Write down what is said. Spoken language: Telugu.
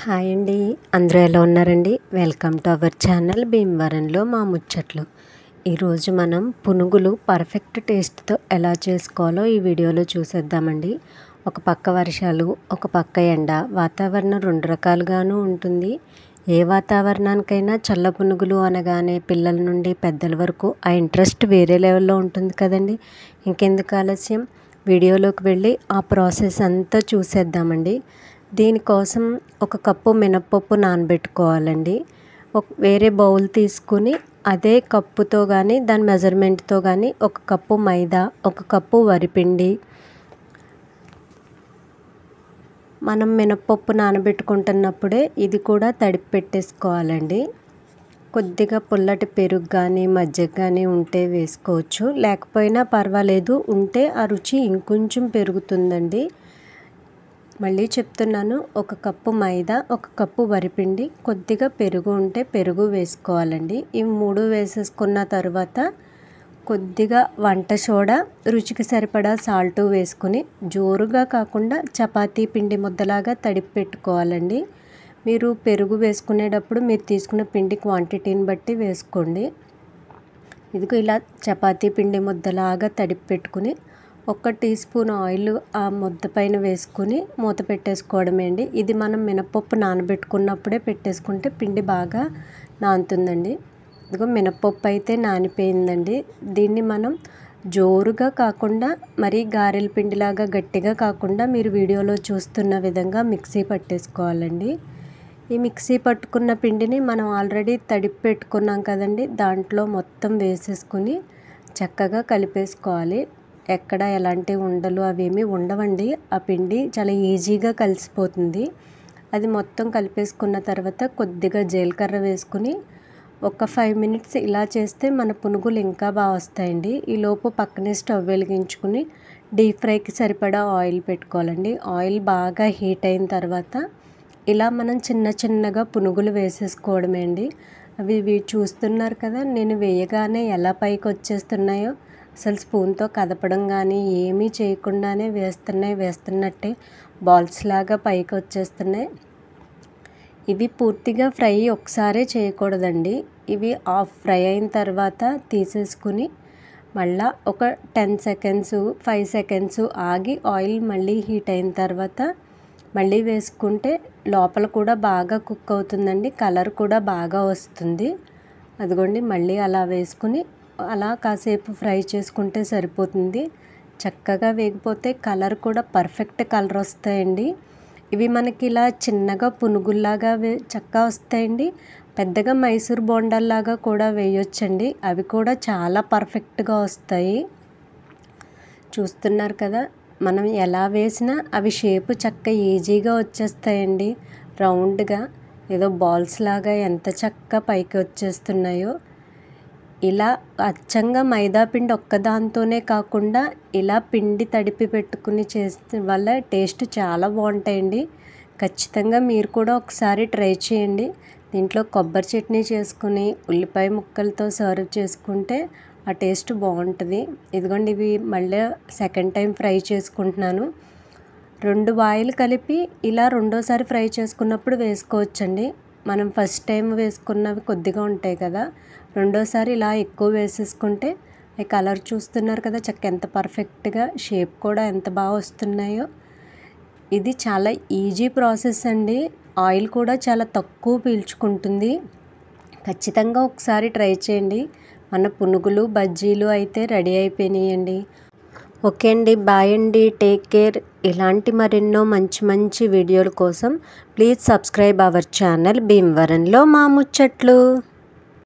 హాయ్ అండి అందరూ ఎలా ఉన్నారండి వెల్కమ్ టు అవర్ ఛానల్ భీమవరంలో మా ముచ్చట్లు ఈరోజు మనం పునుగులు పర్ఫెక్ట్ టేస్ట్తో ఎలా చేసుకోవాలో ఈ వీడియోలో చూసేద్దామండి ఒక పక్క వర్షాలు ఒక పక్క ఎండ వాతావరణం రెండు రకాలుగాను ఉంటుంది ఏ వాతావరణానికైనా చల్ల పునుగులు అనగానే పిల్లల నుండి పెద్దల వరకు ఆ ఇంట్రెస్ట్ వేరే లెవెల్లో ఉంటుంది కదండి ఇంకెందుకు ఆలస్యం వీడియోలోకి వెళ్ళి ఆ ప్రాసెస్ అంతా చూసేద్దామండి దీనికోసం ఒక కప్పు మినప్పప్పు నానబెట్టుకోవాలండి వేరే బౌల్ తీసుకుని అదే కప్పుతో కానీ దాని మెజర్మెంట్తో కానీ ఒక కప్పు మైదా ఒక కప్పు వరిపిండి మనం మినప్పప్పు నానబెట్టుకుంటున్నప్పుడే ఇది కూడా తడిపి పెట్టేసుకోవాలండి కొద్దిగా పుల్లటి పెరుగు కానీ మజ్జిగ కానీ ఉంటే వేసుకోవచ్చు లేకపోయినా పర్వాలేదు ఉంటే ఆ రుచి ఇంకొంచెం పెరుగుతుందండి మళ్ళీ చెప్తున్నాను ఒక కప్పు మైదా ఒక కప్పు వరిపిండి కొద్దిగా పెరుగు ఉంటే పెరుగు వేసుకోవాలండి ఈ మూడు వేసేసుకున్న తర్వాత కొద్దిగా వంట సోడా రుచికి సరిపడా సాల్ట్ వేసుకుని జోరుగా కాకుండా చపాతీ పిండి ముద్దలాగా తడిపి పెట్టుకోవాలండి మీరు పెరుగు వేసుకునేటప్పుడు మీరు తీసుకున్న పిండి క్వాంటిటీని బట్టి వేసుకోండి ఇదిగో ఇలా చపాతీ పిండి ముద్దలాగా తడిపి పెట్టుకుని ఒక్క టీ స్పూన్ ఆయిల్ ఆ ముద్ద పైన వేసుకుని మూత పెట్టేసుకోవడమే అండి ఇది మనం మినప్పప్పు నానబెట్టుకున్నప్పుడే పెట్టేసుకుంటే పిండి బాగా నానుతుందండి ఇదిగో మినపప్పు అయితే నానిపోయిందండి దీన్ని మనం జోరుగా కాకుండా మరీ గారెల పిండిలాగా గట్టిగా కాకుండా మీరు వీడియోలో చూస్తున్న విధంగా మిక్సీ పట్టేసుకోవాలండి ఈ మిక్సీ పట్టుకున్న పిండిని మనం ఆల్రెడీ తడిపి పెట్టుకున్నాం కదండి దాంట్లో మొత్తం వేసేసుకుని చక్కగా కలిపేసుకోవాలి ఎక్కడ ఎలాంటి ఉండలు అవేమీ ఉండవండి ఆ పిండి చాలా ఈజీగా కలిసిపోతుంది అది మొత్తం కలిపేసుకున్న తర్వాత కొద్దిగా జీలకర్ర వేసుకుని ఒక ఫైవ్ మినిట్స్ ఇలా చేస్తే మన పునుగులు ఇంకా బాగా వస్తాయండి ఈలోపు పక్కనే స్టవ్ వెలిగించుకుని డీప్ ఫ్రైకి సరిపడా ఆయిల్ పెట్టుకోవాలండి ఆయిల్ బాగా హీట్ అయిన తర్వాత ఇలా మనం చిన్న చిన్నగా పునుగులు వేసేసుకోవడమే అండి అవి చూస్తున్నారు కదా నేను వేయగానే ఎలా పైకి వచ్చేస్తున్నాయో అసలు స్పూన్తో కదపడం కానీ ఏమీ చేయకుండానే వేస్తున్నాయి వేస్తున్నట్టే బాల్స్ లాగా పైకి వచ్చేస్తున్నాయి ఇవి పూర్తిగా ఫ్రై ఒకసారే చేయకూడదండి ఇవి ఆఫ్ ఫ్రై అయిన తర్వాత తీసేసుకుని మళ్ళా ఒక టెన్ సెకండ్స్ ఫైవ్ సెకండ్స్ ఆగి ఆయిల్ మళ్ళీ హీట్ అయిన తర్వాత మళ్ళీ వేసుకుంటే లోపల కూడా బాగా కుక్ అవుతుందండి కలర్ కూడా బాగా వస్తుంది అదిగోండి మళ్ళీ అలా వేసుకుని అలా కాసేపు ఫ్రై చేసుకుంటే సరిపోతుంది చక్కగా వేగిపోతే కలర్ కూడా పర్ఫెక్ట్ కలర్ వస్తాయండి ఇవి మనకి ఇలా చిన్నగా పునుగుల్లాగా వే చక్కగా వస్తాయండి పెద్దగా మైసూర్ బోండాల్లాగా కూడా వేయొచ్చండి అవి కూడా చాలా పర్ఫెక్ట్గా వస్తాయి చూస్తున్నారు కదా మనం ఎలా వేసినా అవి షేపు చక్క ఈజీగా వచ్చేస్తాయండి రౌండ్గా ఏదో బాల్స్ లాగా ఎంత చక్క పైకి వచ్చేస్తున్నాయో ఇలా అచ్చంగా మైదా పిండి ఒక్కదాంతోనే కాకుండా ఇలా పిండి తడిపి పెట్టుకుని చేస్తే వల్ల టేస్ట్ చాలా బాగుంటాయండి ఖచ్చితంగా మీరు కూడా ఒకసారి ట్రై చేయండి దీంట్లో కొబ్బరి చట్నీ చేసుకుని ఉల్లిపాయ ముక్కలతో సర్వ్ చేసుకుంటే ఆ టేస్ట్ బాగుంటుంది ఇదిగోండి ఇవి మళ్ళీ సెకండ్ టైం ఫ్రై చేసుకుంటున్నాను రెండు వాయిల్ కలిపి ఇలా రెండోసారి ఫ్రై చేసుకున్నప్పుడు వేసుకోవచ్చండి మనం ఫస్ట్ టైం వేసుకున్నవి కొద్దిగా ఉంటాయి కదా రెండోసారి ఇలా ఎక్కువ వేసేసుకుంటే ఈ కలర్ చూస్తున్నారు కదా చక్క ఎంత పర్ఫెక్ట్గా షేప్ కూడా ఎంత బాగా వస్తున్నాయో ఇది చాలా ఈజీ ప్రాసెస్ అండి ఆయిల్ కూడా చాలా తక్కువ పీల్చుకుంటుంది ఖచ్చితంగా ఒకసారి ట్రై చేయండి మన పునుగులు బజ్జీలు అయితే రెడీ అయిపోయినాయండి ఓకే అండి బాయ్ అండి టేక్ కేర్ ఇలాంటి మరెన్నో మంచి మంచి వీడియోల కోసం ప్లీజ్ సబ్స్క్రైబ్ అవర్ ఛానల్ భీమవరంలో మా ముచ్చట్లు